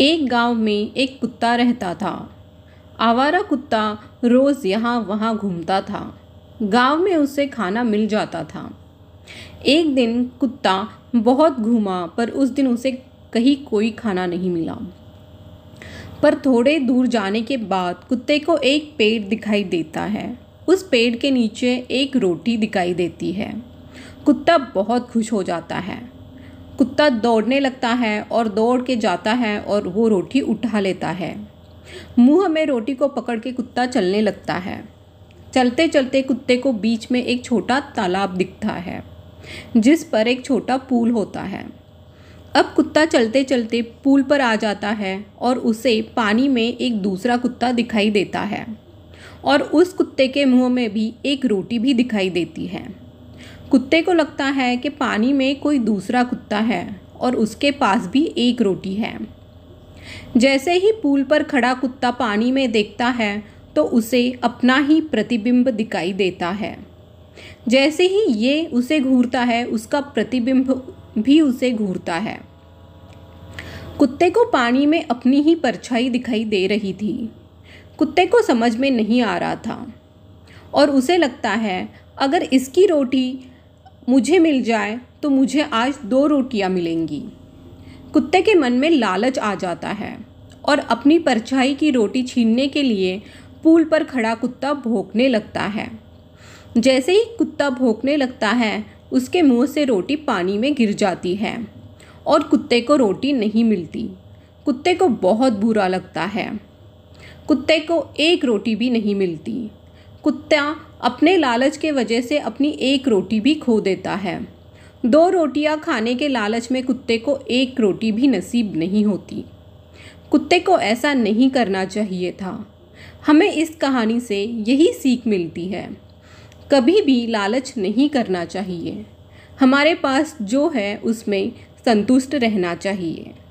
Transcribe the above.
एक गांव में एक कुत्ता रहता था आवारा कुत्ता रोज़ यहाँ वहाँ घूमता था गांव में उसे खाना मिल जाता था एक दिन कुत्ता बहुत घूमा पर उस दिन उसे कहीं कोई खाना नहीं मिला पर थोड़े दूर जाने के बाद कुत्ते को एक पेड़ दिखाई देता है उस पेड़ के नीचे एक रोटी दिखाई देती है कुत्ता बहुत खुश हो जाता है कुत्ता दौड़ने लगता है और दौड़ के जाता है और वो रोटी उठा लेता है मुंह में रोटी को पकड़ के कुत्ता चलने लगता है चलते चलते कुत्ते को बीच में एक छोटा तालाब दिखता है जिस पर एक छोटा पूल होता है अब कुत्ता चलते चलते पूल पर आ जाता है और उसे पानी में एक दूसरा कुत्ता दिखाई देता है और उस कुत्ते के मुंह में भी एक रोटी भी दिखाई देती है कुत्ते को लगता है कि पानी में कोई दूसरा कुत्ता है और उसके पास भी एक रोटी है जैसे ही पूल पर खड़ा कुत्ता पानी में देखता है तो उसे अपना ही प्रतिबिंब दिखाई देता है जैसे ही ये उसे घूरता है उसका प्रतिबिंब भी उसे घूरता है कुत्ते को पानी में अपनी ही परछाई दिखाई दे रही थी कुत्ते को समझ में नहीं आ रहा था और उसे लगता है अगर इसकी रोटी मुझे मिल जाए तो मुझे आज दो रोटियां मिलेंगी कुत्ते के मन में लालच आ जाता है और अपनी परछाई की रोटी छीनने के लिए पूल पर खड़ा कुत्ता भोंकने लगता है जैसे ही कुत्ता भोंकने लगता है उसके मुंह से रोटी पानी में गिर जाती है और कुत्ते को रोटी नहीं मिलती कुत्ते को बहुत बुरा लगता है कुत्ते को एक रोटी भी नहीं मिलती कुत्ता अपने लालच के वजह से अपनी एक रोटी भी खो देता है दो रोटियां खाने के लालच में कुत्ते को एक रोटी भी नसीब नहीं होती कुत्ते को ऐसा नहीं करना चाहिए था हमें इस कहानी से यही सीख मिलती है कभी भी लालच नहीं करना चाहिए हमारे पास जो है उसमें संतुष्ट रहना चाहिए